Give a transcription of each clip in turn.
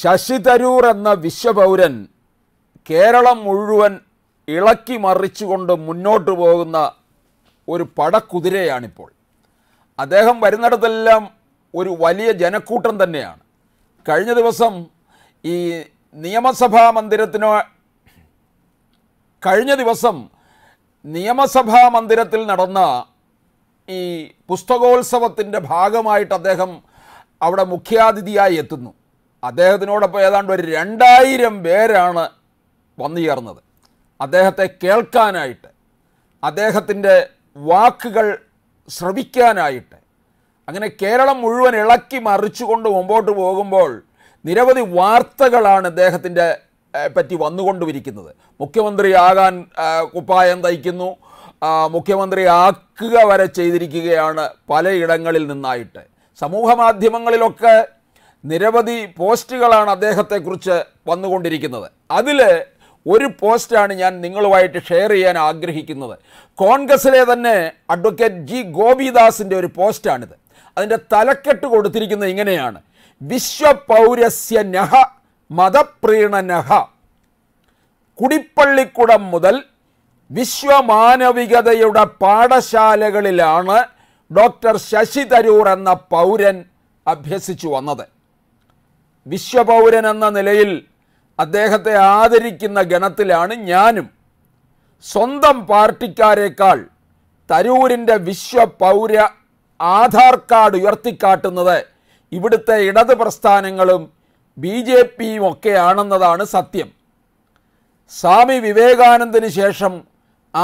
ശശി തരൂർ എന്ന വിശ്വപൗരൻ കേരളം മുഴുവൻ ഇളക്കി മറിച്ചുകൊണ്ട് മുന്നോട്ട് പോകുന്ന ഒരു പടക്കുതിരയാണിപ്പോൾ അദ്ദേഹം വരുന്നിടത്തെല്ലാം ഒരു വലിയ ജനക്കൂട്ടം തന്നെയാണ് കഴിഞ്ഞ ദിവസം ഈ നിയമസഭാ മന്ദിരത്തിന് കഴിഞ്ഞ ദിവസം നിയമസഭാ മന്ദിരത്തിൽ നടന്ന ഈ പുസ്തകോത്സവത്തിൻ്റെ ഭാഗമായിട്ട് അദ്ദേഹം അവിടെ മുഖ്യാതിഥിയായി എത്തുന്നു അദ്ദേഹത്തിനോടൊപ്പം ഏതാണ്ട് ഒരു രണ്ടായിരം പേരാണ് വന്നു ചേർന്നത് അദ്ദേഹത്തെ കേൾക്കാനായിട്ട് അദ്ദേഹത്തിൻ്റെ വാക്കുകൾ ശ്രവിക്കാനായിട്ട് അങ്ങനെ കേരളം മുഴുവൻ ഇളക്കി മറിച്ചുകൊണ്ട് മുമ്പോട്ട് പോകുമ്പോൾ നിരവധി വാർത്തകളാണ് അദ്ദേഹത്തിൻ്റെ പറ്റി മുഖ്യമന്ത്രി മുഖ്യമന്ത്രിയാകാൻ കുപ്പായം തയ്ക്കുന്നു മുഖ്യമന്ത്രി ആക്കുക വരെ ചെയ്തിരിക്കുകയാണ് പലയിടങ്ങളിൽ നിന്നായിട്ട് സമൂഹ മാധ്യമങ്ങളിലൊക്കെ നിരവധി പോസ്റ്റുകളാണ് അദ്ദേഹത്തെക്കുറിച്ച് വന്നുകൊണ്ടിരിക്കുന്നത് അതിൽ ഒരു പോസ്റ്റാണ് ഞാൻ നിങ്ങളുമായിട്ട് ഷെയർ ചെയ്യാൻ ആഗ്രഹിക്കുന്നത് കോൺഗ്രസ്സിലെ തന്നെ അഡ്വക്കേറ്റ് ജി ഗോപിദാസിൻ്റെ ഒരു പോസ്റ്റാണിത് അതിൻ്റെ തലക്കെട്ട് കൊടുത്തിരിക്കുന്നത് ഇങ്ങനെയാണ് വിശ്വപൗരസ്യ നഹ നഹ കുടിപ്പള്ളിക്കുടം മുതൽ വിശ്വമാനവികതയുടെ പാഠശാലകളിലാണ് ഡോക്ടർ ശശി തരൂർ എന്ന പൗരൻ അഭ്യസിച്ചു വന്നത് വിശ്വപൗരൻ എന്ന നിലയിൽ അദ്ദേഹത്തെ ആദരിക്കുന്ന ഗണത്തിലാണ് ഞാനും സ്വന്തം പാർട്ടിക്കാരേക്കാൾ തരൂരിൻ്റെ വിശ്വപൗര ആധാർ കാർഡ് ഉയർത്തിക്കാട്ടുന്നത് ഇവിടുത്തെ ഇടത് പ്രസ്ഥാനങ്ങളും ബി ജെ പിയും ഒക്കെയാണെന്നതാണ് സത്യം സ്വാമി വിവേകാനന്ദന് ശേഷം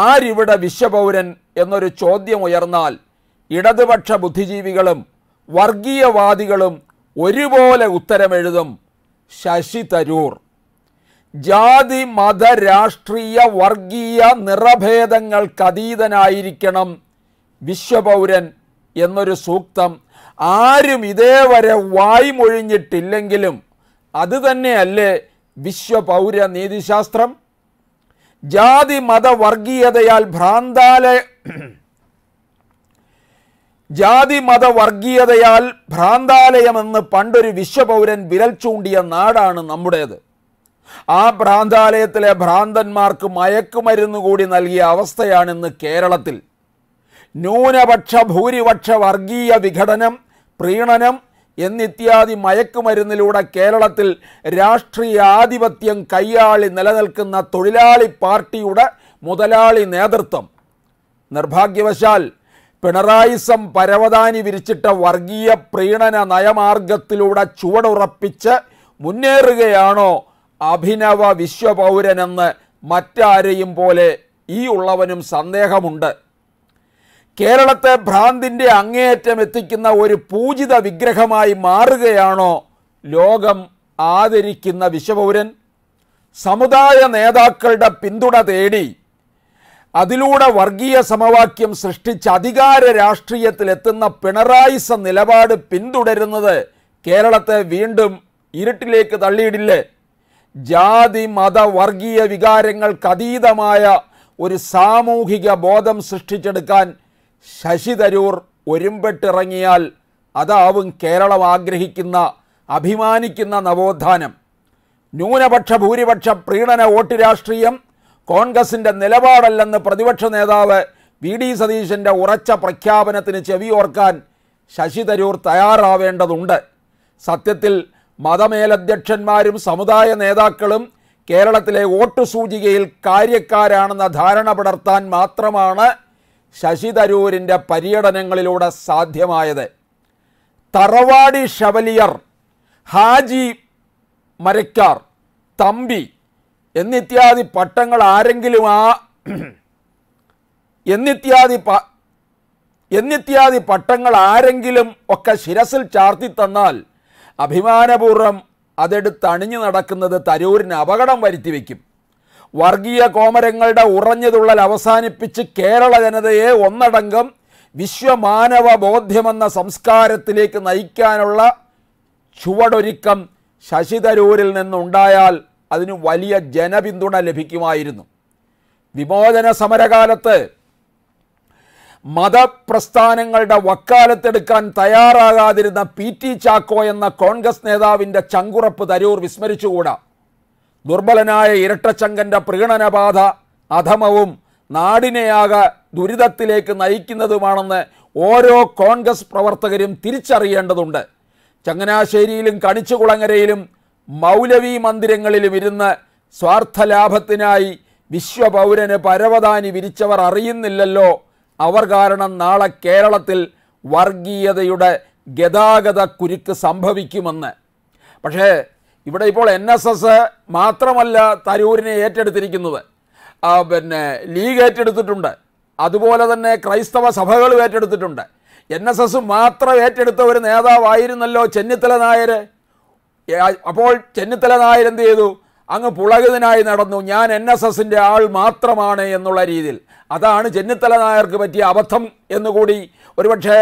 ആരിവിടെ വിശ്വപൗരൻ എന്നൊരു ചോദ്യം ഉയർന്നാൽ ഇടതുപക്ഷ ബുദ്ധിജീവികളും വർഗീയവാദികളും ഒരുപോലെ ഉത്തരമെഴുതും ശശി തരൂർ ജാതി മത രാഷ്ട്രീയ വർഗീയ നിറഭേദങ്ങൾക്കതീതനായിരിക്കണം വിശ്വപൗരൻ എന്നൊരു സൂക്തം ആരും ഇതേവരെ വായ്മൊഴിഞ്ഞിട്ടില്ലെങ്കിലും അത് തന്നെയല്ലേ വിശ്വപൗര നീതിശാസ്ത്രം ജാതി മത വർഗീയതയാൽ ഭ്രാന്താലയ ജാതി മത വർഗീയതയാൽ ഭ്രാന്താലയമെന്ന് പണ്ടൊരു വിശ്വപൗരൻ വിരൽ ചൂണ്ടിയ നാടാണ് നമ്മുടേത് ആ ഭ്രാന്താലയത്തിലെ ഭ്രാന്തന്മാർക്ക് മയക്കുമരുന്ന് കൂടി നൽകിയ അവസ്ഥയാണിന്ന് കേരളത്തിൽ ന്യൂനപക്ഷ ഭൂരിപക്ഷ വർഗീയ വിഘടനം പ്രീണനം എന്നിത്യാദി മയക്കുമരുന്നിലൂടെ കേരളത്തിൽ രാഷ്ട്രീയ ആധിപത്യം കൈയാളി നിലനിൽക്കുന്ന തൊഴിലാളി പാർട്ടിയുടെ മുതലാളി നേതൃത്വം നിർഭാഗ്യവശാൽ പിണറായിസം പരവതാനി വിരിച്ചിട്ട വർഗീയ പ്രീണന നയമാർഗത്തിലൂടെ ചുവടുറപ്പിച്ച് മുന്നേറുകയാണോ അഭിനവ വിശ്വപൗരനെന്ന് മറ്റാരെയും പോലെ ഈ ഉള്ളവനും സന്ദേഹമുണ്ട് കേരളത്തെ ഭ്രാന്തിൻ്റെ അങ്ങേയറ്റം എത്തിക്കുന്ന ഒരു പൂജിത വിഗ്രഹമായി മാറുകയാണോ ലോകം ആദരിക്കുന്ന വിശ്വപൗരൻ സമുദായ നേതാക്കളുടെ പിന്തുണ തേടി അതിലൂടെ വർഗീയ സമവാക്യം സൃഷ്ടിച്ച് അധികാര രാഷ്ട്രീയത്തിലെത്തുന്ന സ നിലപാട് പിന്തുടരുന്നത് കേരളത്തെ വീണ്ടും ഇരുട്ടിലേക്ക് തള്ളിയിടില്ലേ ജാതി മത വർഗീയ വികാരങ്ങൾക്ക് അതീതമായ ഒരു സാമൂഹിക ബോധം സൃഷ്ടിച്ചെടുക്കാൻ ശശി തരൂർ ഒരുമ്പെട്ടിറങ്ങിയാൽ അതാവും കേരളം ആഗ്രഹിക്കുന്ന അഭിമാനിക്കുന്ന നവോത്ഥാനം ന്യൂനപക്ഷ ഭൂരിപക്ഷ പ്രീണന വോട്ട് രാഷ്ട്രീയം കോൺഗ്രസിൻ്റെ നിലപാടല്ലെന്ന് പ്രതിപക്ഷ നേതാവ് വി ഡി സതീശൻ്റെ ഉറച്ച പ്രഖ്യാപനത്തിന് ചെവിയോർക്കാൻ ശശി തരൂർ തയ്യാറാവേണ്ടതുണ്ട് സത്യത്തിൽ മതമേലധ്യക്ഷന്മാരും സമുദായ നേതാക്കളും കേരളത്തിലെ വോട്ട് സൂചികയിൽ കാര്യക്കാരാണെന്ന ധാരണ പടർത്താൻ മാത്രമാണ് ശശി തരൂരിൻ്റെ പര്യടനങ്ങളിലൂടെ സാധ്യമായത് തറവാടി ഷവലിയർ ഹാജി മരക്കാർ തമ്പി എന്നിത്യാദി പട്ടങ്ങൾ ആരെങ്കിലും ആ എന്നിത്യാദി പ എന്നിത്യാദി പട്ടങ്ങൾ ആരെങ്കിലും ഒക്കെ ശിരസിൽ ചാർത്തി തന്നാൽ അഭിമാനപൂർവ്വം അതെടുത്ത് അണിഞ്ഞു നടക്കുന്നത് തരൂരിന് അപകടം വരുത്തി വയ്ക്കും വർഗീയ കോമരങ്ങളുടെ ഉറഞ്ഞതുള്ളൽ അവസാനിപ്പിച്ച് കേരള ജനതയെ ഒന്നടങ്കം വിശ്വമാനവ ബോധ്യമെന്ന സംസ്കാരത്തിലേക്ക് നയിക്കാനുള്ള ചുവടൊരുക്കം ശശിതരൂരിൽ നിന്നുണ്ടായാൽ അതിന് വലിയ ജനപിന്തുണ ലഭിക്കുമായിരുന്നു വിമോചന സമരകാലത്ത് മതപ്രസ്ഥാനങ്ങളുടെ വക്കാലത്തെടുക്കാൻ തയ്യാറാകാതിരുന്ന പി ടി ചാക്കോ എന്ന കോൺഗ്രസ് നേതാവിൻ്റെ ചങ്കുറപ്പ് തരൂർ വിസ്മരിച്ചുകൂടാ ദുർബലനായ ഇരട്ടച്ചങ്കൻ്റെ പ്രീണനബാധ അധമവും നാടിനെയാകെ ദുരിതത്തിലേക്ക് നയിക്കുന്നതുമാണെന്ന് ഓരോ കോൺഗ്രസ് പ്രവർത്തകരും തിരിച്ചറിയേണ്ടതുണ്ട് ചങ്ങനാശ്ശേരിയിലും കണിച്ചുകുളങ്ങരയിലും മൗലവി മന്ദിരങ്ങളിലും ഇരുന്ന് സ്വാർത്ഥലാഭത്തിനായി വിശ്വപൗരന് പരവതാനി വിരിച്ചവർ അറിയുന്നില്ലല്ലോ അവർ കാരണം നാളെ കേരളത്തിൽ വർഗീയതയുടെ ഗതാഗത കുരുക്ക് സംഭവിക്കുമെന്ന് പക്ഷേ ഇവിടെ ഇപ്പോൾ എൻ എസ് എസ് മാത്രമല്ല തരൂരിനെ ഏറ്റെടുത്തിരിക്കുന്നത് പിന്നെ ലീഗ് ഏറ്റെടുത്തിട്ടുണ്ട് അതുപോലെ തന്നെ ക്രൈസ്തവ സഭകൾ ഏറ്റെടുത്തിട്ടുണ്ട് എൻ എസ് എസ് മാത്രം ഏറ്റെടുത്ത ഒരു നേതാവായിരുന്നല്ലോ ചെന്നിത്തല നായർ അപ്പോൾ ചെന്നിത്തല നായർ എന്ത് ചെയ്തു അങ്ങ് പുളകുതനായി നടന്നു ഞാൻ എൻ എസ് എസിൻ്റെ ആൾ മാത്രമാണ് എന്നുള്ള രീതിയിൽ അതാണ് ചെന്നിത്തല നായർക്ക് പറ്റിയ അബദ്ധം എന്നുകൂടി ഒരുപക്ഷെ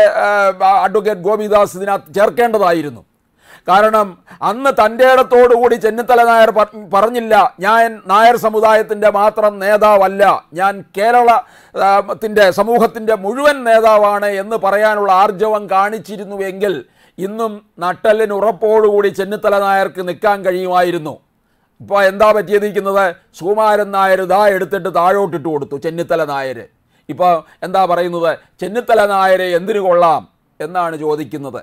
അഡ്വക്കേറ്റ് ഗോപിദാസ് ഇതിനകത്ത് ചേർക്കേണ്ടതായിരുന്നു കാരണം അന്ന് തൻ്റെ ഇടത്തോടുകൂടി ചെന്നിത്തല നായർ പറഞ്ഞില്ല ഞാൻ നായർ സമുദായത്തിൻ്റെ മാത്രം നേതാവല്ല ഞാൻ കേരളത്തിൻ്റെ സമൂഹത്തിൻ്റെ മുഴുവൻ നേതാവാണ് എന്ന് പറയാനുള്ള ആർജവം കാണിച്ചിരുന്നുവെങ്കിൽ ഇന്നും നട്ടലിന് ഉറപ്പോടുകൂടി ചെന്നിത്തല നായർക്ക് നിൽക്കാൻ കഴിയുമായിരുന്നു ഇപ്പോൾ എന്താ പറ്റിയതിരിക്കുന്നത് സുകുമാരൻ നായർ ഇതാ എടുത്തിട്ട് താഴോട്ടിട്ട് കൊടുത്തു ചെന്നിത്തല നായർ ഇപ്പോൾ എന്താ പറയുന്നത് ചെന്നിത്തല നായരെ എന്തിനു കൊള്ളാം എന്നാണ് ചോദിക്കുന്നത്